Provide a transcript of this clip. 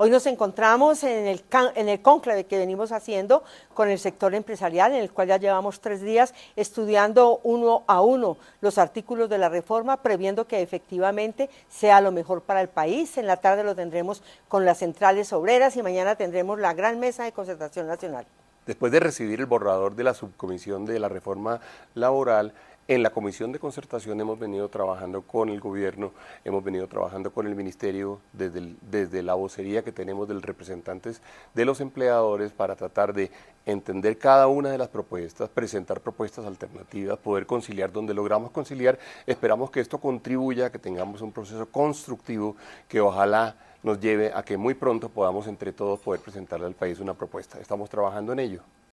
Hoy nos encontramos en el, conclave que venimos haciendo con el sector empresarial, en el cual ya llevamos tres días estudiando uno a uno los artículos de la reforma, previendo que efectivamente sea lo mejor para el país. En la tarde lo tendremos con las centrales obreras y mañana tendremos la gran mesa de concertación nacional. Después de recibir el borrador de la subcomisión de la reforma laboral, en la Comisión de Concertación hemos venido trabajando con el gobierno, hemos venido trabajando con el ministerio desde, desde la vocería que tenemos de representantes de los empleadores para tratar de entender cada una de las propuestas, presentar propuestas alternativas, poder conciliar donde logramos conciliar. Esperamos que esto contribuya a que tengamos un proceso constructivo que ojalá nos lleve a que muy pronto podamos entre todos poder presentarle al país una propuesta. Estamos trabajando en ello.